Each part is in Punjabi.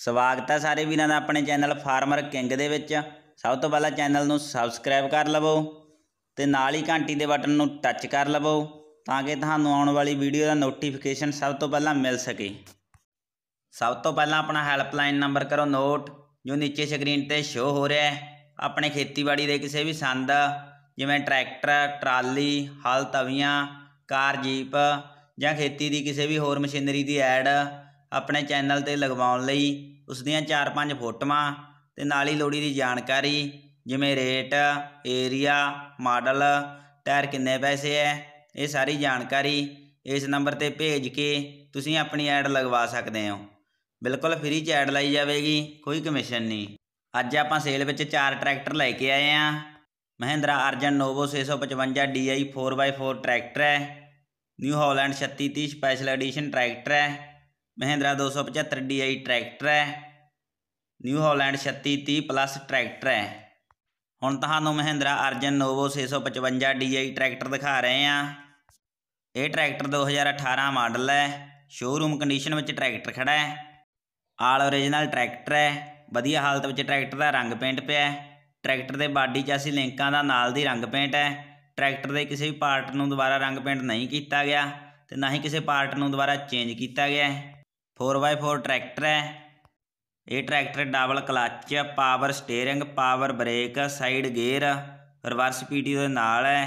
ਸਵਾਗਤ ਹੈ ਸਾਰੇ ਵੀਰਾਂ ਦਾ ਆਪਣੇ ਚੈਨਲ ਫਾਰਮਰ ਕਿੰਗ ਦੇ ਵਿੱਚ ਸਭ ਤੋਂ ਪਹਿਲਾਂ ਚੈਨਲ ਨੂੰ ਸਬਸਕ੍ਰਾਈਬ ਕਰ ਲਵੋ ਤੇ ਨਾਲ ਹੀ ਘੰਟੀ ਦੇ ਬਟਨ ਨੂੰ ਟੱਚ ਕਰ ਲਵੋ ਤਾਂ ਕਿ ਤੁਹਾਨੂੰ ਆਉਣ ਵਾਲੀ ਵੀਡੀਓ ਦਾ ਨੋਟੀਫਿਕੇਸ਼ਨ ਸਭ ਤੋਂ ਪਹਿਲਾਂ ਮਿਲ ਸਕੇ ਸਭ ਤੋਂ ਪਹਿਲਾਂ ਆਪਣਾ ਹੈਲਪਲਾਈਨ ਨੰਬਰ ਕਰੋ ਨੋਟ ਜੋ ਨੀਚੇ ਸਕਰੀਨ ਤੇ ਸ਼ੋ ਹੋ ਰਿਹਾ ਹੈ ਆਪਣੇ ਖੇਤੀਬਾੜੀ ਦੇ ਕਿਸੇ ਵੀ ਸੰਦ ਜਿਵੇਂ ਟਰੈਕਟਰ ਟਰਾਲੀ ਹਲ ਤਵੀਆਂ ਕਾਰ ਜੀਪ ਜਾਂ ਖੇਤੀ ਦੀ ਕਿਸੇ ਵੀ ਹੋਰ ਮਸ਼ੀਨਰੀ ਦੀ ਐਡ ਆਪਣੇ ਚੈਨਲ ਤੇ ਲਗਵਾਉਣ ਲਈ ਉਸ ਦੀਆਂ ਚਾਰ ਪੰਜ ਫੋਟੋਆਂ ਤੇ ਨਾਲ ਹੀ ਲੋੜੀ ਦੀ ਜਾਣਕਾਰੀ ਜਿਵੇਂ ਰੇਟ ਏਰੀਆ ਮਾਡਲ ਟਾਇਰ ਕਿੰਨੇ ਪੈਸੇ ਐ ਇਹ ਸਾਰੀ ਜਾਣਕਾਰੀ ਇਸ ਨੰਬਰ ਤੇ ਭੇਜ ਕੇ ਤੁਸੀਂ ਆਪਣੀ ਐਡ ਲਗਵਾ ਸਕਦੇ ਹੋ ਬਿਲਕੁਲ ਫ੍ਰੀ ਚ ਐਡ ਲਾਈ ਜਾਵੇਗੀ ਕੋਈ ਕਮਿਸ਼ਨ ਨਹੀਂ ਅੱਜ ਆਪਾਂ ਸੇਲ ਵਿੱਚ ਚਾਰ ਟਰੈਕਟਰ ਲੈ ਕੇ ਆਏ ਆ Mahindra Arjun Novo 655 DI 4x4 tractor ਹੈ New Holland 3630 special edition tractor ਹੈ ਮਹਿੰਦਰਾ 275 DI ਟਰੈਕਟਰ ਹੈ ਨਿਊ ਹਾਲੈਂਡ 3630 ਪਲੱਸ ਟਰੈਕਟਰ ਹੈ ਹੁਣ ਤੁਹਾਨੂੰ Mahindra Arjun Novo 655 DI tractor ਦਿਖਾ ਰਹੇ ਹਾਂ ਇਹ ਟਰੈਕਟਰ 2018 ਮਾਡਲ ਹੈ ਸ਼ੋਰੂਮ ਕੰਡੀਸ਼ਨ ਵਿੱਚ ਟਰੈਕਟਰ ਖੜਾ ਹੈ ਆਲ origignal ਟਰੈਕਟਰ ਹੈ ਵਧੀਆ ਹਾਲਤ ਵਿੱਚ ਟਰੈਕਟਰ ਦਾ ਰੰਗ ਪੇਂਟ ਪਿਆ ਹੈ ਟਰੈਕਟਰ ਦੇ ਬਾਡੀ ਚਾਸੀ ਲਿੰਕਾਂ ਦਾ ਨਾਲ ਦੀ ਰੰਗ ਪੇਂਟ ਹੈ ਟਰੈਕਟਰ ਦੇ ਕਿਸੇ ਵੀ ਪਾਰਟ ਨੂੰ ਦੁਬਾਰਾ ਰੰਗ ਪੇਂਟ ਨਹੀਂ ਕੀਤਾ ਗਿਆ ਤੇ ਨਾ ਹੀ ਕਿਸੇ ਪਾਰਟ ਨੂੰ ਦੁਬਾਰਾ ਚੇਂਜ ਕੀਤਾ ਗਿਆ ਹੈ 4x4 ਟਰੈਕਟਰ ਹੈ ਇਹ tractor double clutch power steering power brake side gear reverse PT ਦੇ ਨਾਲ ਹੈ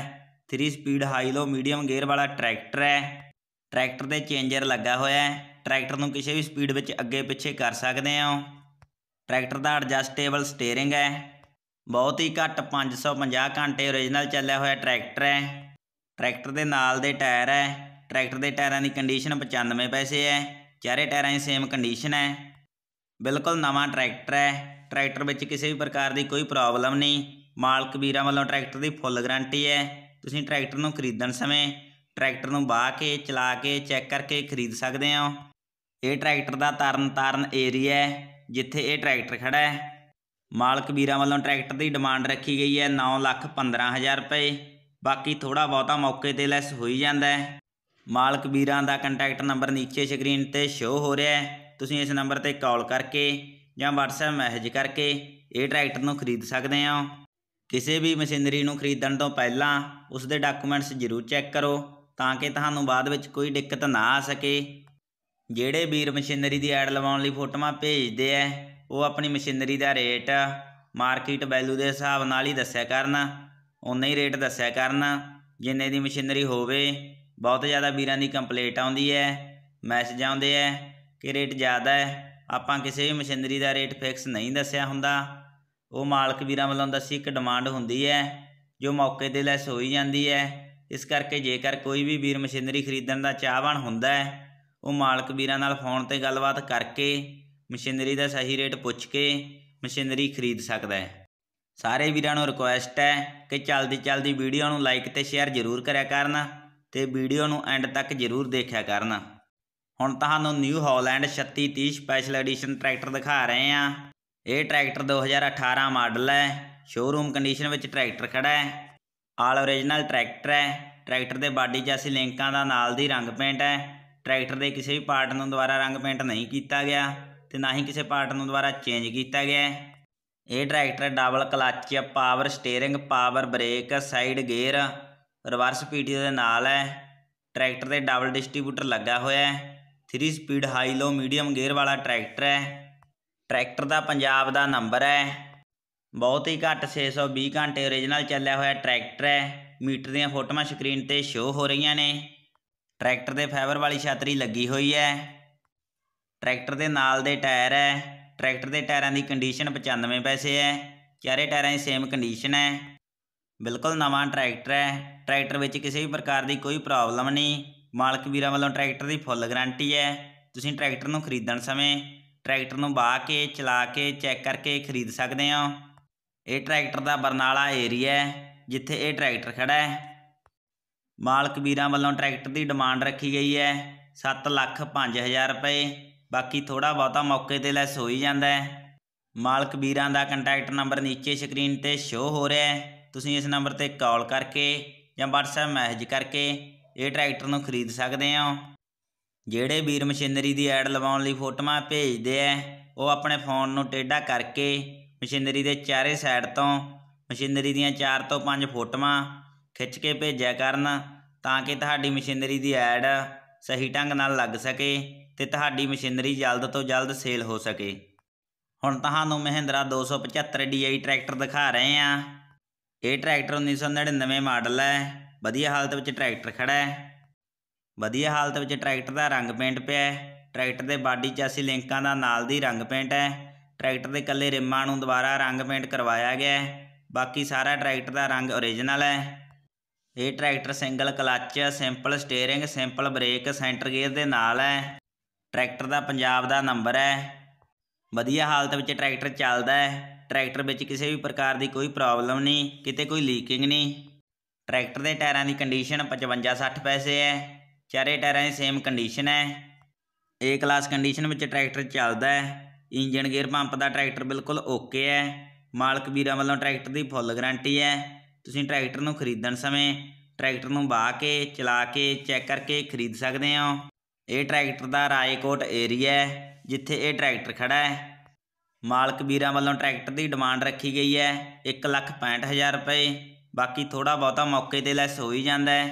3 speed high low medium gear ਵਾਲਾ ਟਰੈਕਟਰ ਹੈ ਟਰੈਕਟਰ ਤੇ ਚੇਂਜਰ ਲੱਗਾ ਹੋਇਆ ਹੈ ਟਰੈਕਟਰ ਨੂੰ ਕਿਸੇ ਵੀ ਸਪੀਡ ਵਿੱਚ ਅੱਗੇ ਪਿੱਛੇ ਕਰ ਸਕਦੇ ਹਾਂ ਟਰੈਕਟਰ ਦਾ ਐਡਜਸਟੇਬਲ ਸਟੀering ਹੈ ਬਹੁਤ ਹੀ ਘੱਟ 550 ਘੰਟੇ origignal ਚੱਲਿਆ ਹੋਇਆ ਟਰੈਕਟਰ ਹੈ ਟਰੈਕਟਰ ਦੇ ਨਾਲ ਦੇ ਟਾਇਰ ਹੈ ਟਰੈਕਟਰ ਦੇ ਟਾਇਰਾਂ ਦੀ ਕੰਡੀਸ਼ਨ 95 ਪੈਸੇ ਹੈ ਚਾਰੇ ਟਾਇਰਾਂ ਦੀ ਸੇਮ ਕੰਡੀਸ਼ਨ ਹੈ ਬਿਲਕੁਲ ਨਵਾਂ ਟਰੈਕਟਰ ਹੈ ਟਰੈਕਟਰ ਵਿੱਚ ਕਿਸੇ ਵੀ ਪ੍ਰਕਾਰ ਦੀ ਕੋਈ ਪ੍ਰੋਬਲਮ ਨਹੀਂ ਮਾਲਕ ਵੀਰਾਂ ਵੱਲੋਂ ਟਰੈਕਟਰ ਦੀ ਫੁੱਲ ਗਾਰੰਟੀ ਹੈ ਤੁਸੀਂ ਟਰੈਕਟਰ ਨੂੰ ਖਰੀਦਣ ਸਮੇਂ ਟਰੈਕਟਰ ਨੂੰ ਬਾਹ ਕੇ ਚਲਾ ਕੇ ਚੈੱਕ ਕਰਕੇ ਖਰੀਦ ਸਕਦੇ ਹੋ ਇਹ ਟਰੈਕਟਰ ਦਾ ਤਰਨ ਤਰਨ ਏਰੀਆ ਹੈ ਜਿੱਥੇ ਇਹ ਟਰੈਕਟਰ ਖੜਾ ਹੈ ਮਾਲਕ ਵੀਰਾਂ ਵੱਲੋਂ ਟਰੈਕਟਰ ਦੀ ਡਿਮਾਂਡ ਰੱਖੀ ਗਈ ਹੈ 9 ਲੱਖ 15 ਹਜ਼ਾਰ ਰੁਪਏ ਬਾਕੀ ਥੋੜਾ ਬਹੁਤਾ ਮੌਕੇ ਤੇ ਲੈਸ ਹੋਈ ਜਾਂਦਾ ਹੈ ਮਾਲਕ ਵੀਰਾਂ ਦਾ ਕੰਟੈਕਟ ਨੰਬਰ ਨੀਚੇ ਸਕਰੀਨ ਤੇ ਸ਼ੋ ਹੋ ਰਿਹਾ ਹੈ ਤੁਸੀਂ ਇਸ ਨੰਬਰ ਤੇ ਕਾਲ ਕਰਕੇ ਜਾਂ WhatsApp ਮੈਸੇਜ ਕਰਕੇ ਇਹ ਟਰੈਕਟਰ ਨੂੰ ਖਰੀਦ ਸਕਦੇ ਆ ਕਿਸੇ ਵੀ ਮਸ਼ੀਨਰੀ ਨੂੰ ਖਰੀਦਣ ਤੋਂ ਪਹਿਲਾਂ ਉਸ ਦੇ ਡਾਕੂਮੈਂਟਸ ਜ਼ਰੂਰ ਚੈੱਕ ਕਰੋ ਤਾਂ ਕਿ ਤੁਹਾਨੂੰ ਬਾਅਦ ਵਿੱਚ ਕੋਈ ਦਿੱਕਤ ਨਾ ਆ ਸਕੇ ਜਿਹੜੇ ਵੀਰ ਮਸ਼ੀਨਰੀ ਦੀ ਐਡ ਲਵਾਉਣ ਲਈ ਫੋਟੋਆਂ ਭੇਜਦੇ ਆ ਉਹ ਆਪਣੀ ਮਸ਼ੀਨਰੀ ਦਾ ਰੇਟ ਮਾਰਕੀਟ ਵੈਲਿਊ ਦੇ ਹਿਸਾਬ ਨਾਲ ਹੀ ਦੱਸਿਆ ਕਰਨਾ ਉਨਾ ਹੀ ਰੇਟ ਦੱਸਿਆ ਕਰਨਾ ਜਿੰਨੇ ਦੀ ਮਸ਼ੀਨਰੀ ਹੋਵੇ ਬਹੁਤ ਜ਼ਿਆਦਾ ਵੀਰਾਂ ਦੀ ਕੰਪਲੇਂਟ ਆਉਂਦੀ ਹੈ ਮੈਸੇਜ ਆਉਂਦੇ ਹੈ ਕਿ ਰੇਟ ਜ਼ਿਆਦਾ ਹੈ ਆਪਾਂ ਕਿਸੇ ਵੀ ਮਸ਼ੀਨਰੀ ਦਾ ਰੇਟ ਫਿਕਸ ਨਹੀਂ ਦੱਸਿਆ ਹੁੰਦਾ ਉਹ ਮਾਲਕ ਵੀਰਾਂ ਵੱਲੋਂ ਦੱਸੀ ਇੱਕ ਡਿਮਾਂਡ ਹੁੰਦੀ ਹੈ ਜੋ ਮੌਕੇ ਤੇ ਲੈਸ ਹੋਈ ਜਾਂਦੀ ਹੈ ਇਸ ਕਰਕੇ ਜੇਕਰ ਕੋਈ ਵੀ ਵੀਰ ਮਸ਼ੀਨਰੀ ਖਰੀਦਣ ਦਾ ਚਾਹਵਾਨ ਹੁੰਦਾ ਹੈ ਉਹ ਮਾਲਕ ਵੀਰਾਂ ਨਾਲ ਫੋਨ ਤੇ ਗੱਲਬਾਤ ਕਰਕੇ ਮਸ਼ੀਨਰੀ ਦਾ ਸਹੀ ਰੇਟ ਪੁੱਛ ਕੇ ਮਸ਼ੀਨਰੀ ਖਰੀਦ ਸਕਦਾ ਹੈ ਸਾਰੇ ਵੀਰਾਂ ਨੂੰ ਰਿਕੁਐਸਟ ਹੈ ਕਿ ਚਲਦੀ ਚਲਦੀ ਵੀਡੀਓ ਨੂੰ ਲਾਈਕ ਤੇ ਸ਼ੇਅਰ ਜ਼ਰੂਰ ਕਰਿਆ ਕਰਨਾ ਤੇ ਵੀਡੀਓ ਨੂੰ ਐਂਡ ਤੱਕ ਜ਼ਰੂਰ ਦੇਖਿਆ ਕਰਨਾ ਹੁਣ ਤੁਹਾਨੂੰ New Holland 3630 special edition tractor ਦਿਖਾ ਰਹੇ ਆ ਇਹ ਟਰੈਕਟਰ 2018 ਮਾਡਲ ਹੈ ਸ਼ੋਰੂਮ ਕੰਡੀਸ਼ਨ ਵਿੱਚ ਟਰੈਕਟਰ ਖੜਾ ਹੈ ਆਲ origignal ਟਰੈਕਟਰ ਹੈ ਟਰੈਕਟਰ ਦੇ ਬਾਡੀ 'ਚ ਅਸੀਂ ਲਿੰਕਾਂ ਦਾ ਨਾਲ ਦੀ ਰੰਗ ਪੇਂਟ ਹੈ ਟਰੈਕਟਰ ਦੇ ਕਿਸੇ ਵੀ ਪਾਰਟ ਨੂੰ ਦੁਬਾਰਾ ਰੰਗ ਪੇਂਟ ਨਹੀਂ ਕੀਤਾ ਗਿਆ ਤੇ ਨਾ ਹੀ ਕਿਸੇ ਪਾਰਟ ਨੂੰ ਦੁਬਾਰਾ ਚੇਂਜ ਕੀਤਾ ਗਿਆ ਇਹ tractor double clutch power steering power brake side gear reverse PT ਦੇ ਨਾਲ ਹੈ ਟਰੈਕਟਰ ਤੇ ਡਬਲ ਡਿਸਟ੍ਰੀਬਿਊਟਰ ਲੱਗਾ ਹੋਇਆ ਹੈ 3 speed high low medium gear ਵਾਲਾ ਟਰੈਕਟਰ ਹੈ ਟਰੈਕਟਰ ਦਾ ਪੰਜਾਬ ਦਾ ਨੰਬਰ ਹੈ ਬਹੁਤ ਹੀ ਘੱਟ 620 ਘੰਟੇ origignal ਚੱਲਿਆ ਹੋਇਆ ਟਰੈਕਟਰ ਹੈ ਮੀਟਰ ਦੀਆਂ ਫੋਟੋਆਂ ਸਕਰੀਨ ਤੇ ਸ਼ੋ ਹੋ ਰਹੀਆਂ ਨੇ ਟਰੈਕਟਰ ਦੇ ਫਾਈਬਰ ਵਾਲੀ ਛਤਰੀ ਲੱਗੀ ਹੋਈ ਹੈ ਟਰੈਕਟਰ ਦੇ ਨਾਲ ਦੇ ਟਾਇਰ ਹੈ ਟਰੈਕਟਰ ਦੇ ਟਾਇਰਾਂ ਦੀ ਕੰਡੀਸ਼ਨ 95 ਪੈਸੇ ਹੈ ਚਾਰੇ ਟਾਇਰਾਂ ਦੀ ਸੇਮ ਕੰਡੀਸ਼ਨ ਹੈ ਬਿਲਕੁਲ ਨਵਾਂ ਟਰੈਕਟਰ ਹੈ ਟਰੈਕਟਰ ਵਿੱਚ ਕਿਸੇ ਵੀ ਪ੍ਰਕਾਰ ਦੀ ਕੋਈ ਪ੍ਰੋਬਲਮ ਨਹੀਂ ਮਾਲਕ ਵੀਰਾਂ ਵੱਲੋਂ ਟਰੈਕਟਰ ਦੀ ਫੁੱਲ ਗਾਰੰਟੀ ਹੈ ਤੁਸੀਂ ਟਰੈਕਟਰ ਨੂੰ ਖਰੀਦਣ ਸਮੇਂ ਟਰੈਕਟਰ ਨੂੰ ਬਾਹ ਕੇ ਚਲਾ ਕੇ ਚੈੱਕ ਕਰਕੇ ਖਰੀਦ ਸਕਦੇ ਹੋ ਇਹ ਟਰੈਕਟਰ ਦਾ ਬਰਨਾਲਾ ਏਰੀਆ ਹੈ ਜਿੱਥੇ ਇਹ ਟਰੈਕਟਰ ਖੜਾ ਹੈ ਮਾਲਕ ਵੀਰਾਂ ਵੱਲੋਂ ਟਰੈਕਟਰ ਦੀ ਡਿਮਾਂਡ ਰੱਖੀ ਗਈ ਹੈ 7 ਲੱਖ 5000 ਰੁਪਏ ਬਾਕੀ ਥੋੜਾ ਬਹੁਤਾ ਮੌਕੇ ਤੇ ਲੈਸ ਹੋ ਹੀ ਜਾਂਦਾ ਹੈ ਮਾਲਕ ਵੀਰਾਂ ਦਾ ਕੰਟੈਕਟ ਨੰਬਰ ਨੀਚੇ ਸਕਰੀਨ ਤੇ ਸ਼ੋ ਹੋ ਰਿਹਾ ਹੈ ਤੁਸੀਂ ਇਸ ਨੰਬਰ ਤੇ ਕਾਲ ਕਰਕੇ ਜਾਂ WhatsApp ਮੈਸੇਜ ਕਰਕੇ ਇਹ ਟਰੈਕਟਰ ਨੂੰ ਖਰੀਦ ਸਕਦੇ ਆ ਜਿਹੜੇ ਵੀਰ ਮਸ਼ੀਨਰੀ ਦੀ ਐਡ ਲਵਾਉਣ ਲਈ ਫੋਟੋਆਂ ਭੇਜਦੇ ਆ ਉਹ ਆਪਣੇ ਫੋਨ ਨੂੰ ਟੇਢਾ ਕਰਕੇ ਮਸ਼ੀਨਰੀ ਦੇ ਚਾਰੇ ਸਾਈਡ ਤੋਂ ਮਸ਼ੀਨਰੀ ਦੀਆਂ 4 ਤੋਂ 5 ਫੋਟੋਆਂ ਖਿੱਚ ਕੇ ਭੇਜਿਆ ਕਰਨ ਤਾਂ ਕਿ ਤੁਹਾਡੀ ਮਸ਼ੀਨਰੀ ਦੀ ਐਡ ਸਹੀ ਢੰਗ ਨਾਲ ਲੱਗ ਸਕੇ ਤੇ ਤੁਹਾਡੀ ਮਸ਼ੀਨਰੀ ਜਲਦ ਤੋਂ ਜਲਦ ਸੇਲ ਹੋ ਸਕੇ ਹੁਣ ਤੁਹਾਨੂੰ ਮਹਿੰਦਰਾ 275 DI ਟਰੈਕਟਰ ਦਿਖਾ ਰਹੇ ਹਾਂ ਇਹ ਟਰੈਕਟਰ 1999 ਮਾਡਲ ਹੈ ਵਧੀਆ ਹਾਲਤ ਵਿੱਚ ਟਰੈਕਟਰ ਖੜਾ ਹੈ ਵਧੀਆ ਹਾਲਤ ਵਿੱਚ ਟਰੈਕਟਰ ਦਾ ਰੰਗ ਪੇਂਟ ਪਿਆ ਹੈ ਟਰੈਕਟਰ ਦੇ ਬਾਡੀ ਚਾਸੀ ਲਿੰਕਾਂ ਦਾ ਨਾਲ ਦੀ ਰੰਗ ਪੇਂਟ ਹੈ ਟਰੈਕਟਰ ਦੇ ਕੱਲੇ ਰਿਮਾਂ ਨੂੰ ਦੁਬਾਰਾ ਰੰਗ ਪੇਂਟ ਕਰਵਾਇਆ ਗਿਆ ਹੈ ਬਾਕੀ ਸਾਰਾ ਟਰੈਕਟਰ ਦਾ ਰੰਗ origignal ਹੈ ਇਹ tractor single clutch simple steering simple brake centre gear ਦੇ ਨਾਲ ਹੈ ਟਰੈਕਟਰ ਦਾ ਪੰਜਾਬ ਦਾ ਨੰਬਰ ਹੈ ਵਧੀਆ ਹਾਲਤ ਵਿੱਚ ਟਰੈਕਟਰ ਚੱਲਦਾ ਹੈ ਟਰੈਕਟਰ ਵਿੱਚ ਕਿਸੇ ਵੀ ਪ੍ਰਕਾਰ ਦੀ ਕੋਈ ਪ੍ਰੋਬਲਮ ਨਹੀਂ ਕਿਤੇ ਕੋਈ ਲੀਕਿੰਗ ਨਹੀਂ ਟਰੈਕਟਰ ਦੇ ਟਾਇਰਾਂ ਦੀ ਕੰਡੀਸ਼ਨ 55 60 ਪੈਸੇ ਹੈ ਚਾਰੇ ਟਾਇਰਾਂ ਦੀ ਸੇਮ ਕੰਡੀਸ਼ਨ ਹੈ ਏ ਕਲਾਸ ਕੰਡੀਸ਼ਨ ਵਿੱਚ ਟਰੈਕਟਰ ਚੱਲਦਾ ਹੈ ਇੰਜਨ ਗੇਅਰ ਪੰਪ ਦਾ ਟਰੈਕਟਰ ਬਿਲਕੁਲ ਓਕੇ ਹੈ ਮਾਲਕ ਵੀਰਾਂ ਵੱਲੋਂ ਟਰੈਕਟਰ ਦੀ ਫੁੱਲ ਗਾਰੰਟੀ ਹੈ ਤੁਸੀਂ ਟਰੈਕਟਰ ਨੂੰ ਖਰੀਦਣ ਸਮੇਂ ਟਰੈਕਟਰ ਨੂੰ ਬਾਹ ਕੇ ਚਲਾ ਕੇ ਚੈੱਕ ਕਰਕੇ ਖਰੀਦ ਸਕਦੇ ਹੋ ਇਹ ਟਰੈਕਟਰ ਦਾ ਰਾਏਕੋਟ ਏਰੀਆ ਹੈ ਜਿੱਥੇ ਇਹ ਟਰੈਕਟਰ ਖੜਾ ਹੈ ਮਾਲਕ ਵੀਰਾਂ ਵੱਲੋਂ ਟਰੈਕਟਰ ਦੀ ਡਿਮਾਂਡ ਰੱਖੀ ਗਈ ਹੈ 1,65,000 ਰੁਪਏ ਬਾਕੀ ਥੋੜਾ ਬਹੁਤਾ ਮੌਕੇ ਤੇ ਲੈਸ ਹੋ ਹੀ ਜਾਂਦਾ ਹੈ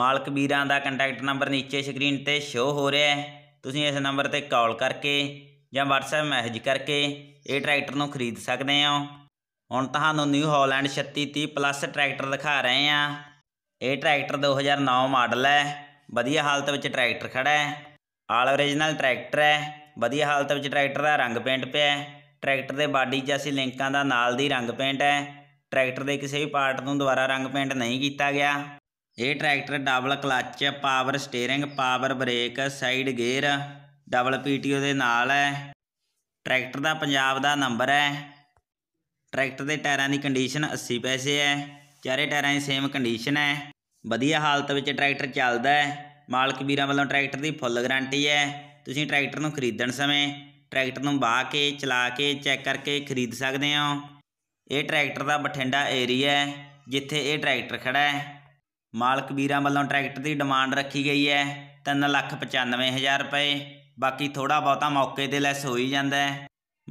ਮਾਲਕ ਵੀਰਾਂ ਦਾ ਕੰਟੈਕਟ ਨੰਬਰ ਨੀਚੇ ਸਕਰੀਨ ਤੇ ਸ਼ੋ ਹੋ ਰਿਹਾ ਹੈ ਤੁਸੀਂ ਇਸ ਨੰਬਰ ਤੇ ਕਾਲ ਕਰਕੇ ਜਾਂ WhatsApp ਮੈਸੇਜ ਕਰਕੇ ਇਹ ਟਰੈਕਟਰ ਨੂੰ ਖਰੀਦ ਸਕਦੇ ਹੋ ਹੁਣ ਤੁਹਾਨੂੰ ਨਿਊ ਹਾਲੈਂਡ 3630 ਪਲੱਸ ਟਰੈਕਟਰ ਦਿਖਾ ਰਹੇ ਹਾਂ ਇਹ ਟਰੈਕਟਰ 2009 ਮਾਡਲ ਹੈ ਵਧੀਆ ਹਾਲਤ ਵਿੱਚ ਟਰੈਕਟਰ ਖੜਾ ਹੈ ਆਲ ਓਰੀਜਨਲ ਟਰੈਕਟਰ ਹੈ ਵਧੀਆ ਹਾਲਤ ਵਿੱਚ ਟਰੈਕਟਰ ਦਾ ਰੰਗ ਪੇਂਟ ਪਿਆ ਹੈ ਟਰੈਕਟਰ ਦੇ ਬਾਡੀ 'ਚ ਅਸੀਂ ਲਿੰਕਾਂ ਦਾ ਨਾਲ ਦੀ ਰੰਗ ਪੇਂਟ ਹੈ ਟਰੈਕਟਰ ਦੇ ਕਿਸੇ ਵੀ ਪਾਰਟ ਨੂੰ ਦੁਬਾਰਾ ਰੰਗ ਪੇਂਟ ਨਹੀਂ ਕੀਤਾ ਗਿਆ ਇਹ tractor double clutch power steering power brake side gear double PTO ਦੇ ਨਾਲ ਹੈ ਟਰੈਕਟਰ ਦਾ ਪੰਜਾਬ ਦਾ ਨੰਬਰ ਹੈ ਟਰੈਕਟਰ ਦੇ ਟਾਇਰਾਂ ਦੀ ਕੰਡੀਸ਼ਨ 80 ਪੈਸੇ ਹੈ ਚਾਰੇ ਟਾਇਰਾਂ ਦੀ ਸੇਮ ਕੰਡੀਸ਼ਨ ਹੈ ਵਧੀਆ ਹਾਲਤ ਵਿੱਚ ਟਰੈਕਟਰ ਚੱਲਦਾ ਹੈ ਮਾਲਕ ਵੀਰਾਂ ਵੱਲੋਂ ਟਰੈਕਟਰ ਦੀ ਫੁੱਲ ਗਾਰੰਟੀ ਹੈ ਤੁਸੀਂ ਟਰੈਕਟਰ ਨੂੰ ਖਰੀਦਣ ਸਮੇਂ ਟਰੈਕਟਰ ਨੂੰ ਬਾਹ ਕੇ ਚਲਾ ਕੇ ਚੈੱਕ ਕਰਕੇ ਖਰੀਦ ਸਕਦੇ ਹੋ ਇਹ ਟਰੈਕਟਰ ਦਾ ਬਠਿੰਡਾ ਏਰੀਆ ਹੈ ਜਿੱਥੇ ਇਹ ਟਰੈਕਟਰ ਖੜਾ ਹੈ ਮਾਲਕ ਵੀਰਾਂ ਵੱਲੋਂ ਟਰੈਕਟਰ ਦੀ ਡਿਮਾਂਡ ਰੱਖੀ ਗਈ ਹੈ 395000 ਰੁਪਏ ਬਾਕੀ ਥੋੜਾ ਬਹੁਤਾ ਮੌਕੇ ਤੇ ਲੈਸ ਹੋ ਹੀ ਜਾਂਦਾ ਹੈ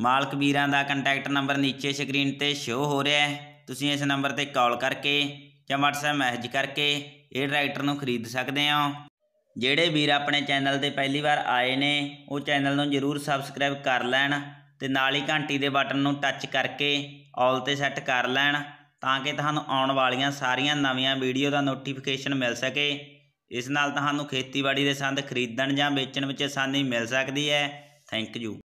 ਮਾਲਕ ਵੀਰਾਂ ਦਾ ਕੰਟੈਕਟ ਨੰਬਰ ਨੀਚੇ ਸਕਰੀਨ ਤੇ ਸ਼ੋ ਹੋ ਰਿਹਾ ਹੈ ਤੁਸੀਂ ਇਸ ਨੰਬਰ ਤੇ ਕਾਲ ਕਰਕੇ ਜਾਂ WhatsApp ਮੈਸੇਜ ਕਰਕੇ ਇਹ ਟਰੈਕਟਰ ਨੂੰ ਖਰੀਦ ਸਕਦੇ ਹੋ ਜਿਹੜੇ ਵੀਰ ਆਪਣੇ ਚੈਨਲ ਤੇ ਪਹਿਲੀ ਵਾਰ ਆਏ ਨੇ ਉਹ ਚੈਨਲ ਨੂੰ ਜਰੂਰ ਸਬਸਕ੍ਰਾਈਬ ਕਰ ਲੈਣ ਤੇ ਨਾਲ ਹੀ ਘੰਟੀ ਦੇ ਬਟਨ ਨੂੰ ਟੱਚ ਕਰਕੇ ਆਲ ਤੇ ਸੈੱਟ ਕਰ ਲੈਣ ਤਾਂ ਕਿ ਤੁਹਾਨੂੰ ਆਉਣ ਵਾਲੀਆਂ ਸਾਰੀਆਂ ਨਵੀਆਂ ਵੀਡੀਓ ਦਾ ਨੋਟੀਫਿਕੇਸ਼ਨ ਮਿਲ ਸਕੇ ਇਸ ਨਾਲ ਤੁਹਾਨੂੰ ਖੇਤੀਬਾੜੀ ਦੇ ਸੰਦ ਖਰੀਦਣ ਜਾਂ ਵੇਚਣ ਵਿੱਚ ਆਸਾਨੀ ਮਿਲ ਸਕਦੀ ਹੈ ਥੈਂਕ ਯੂ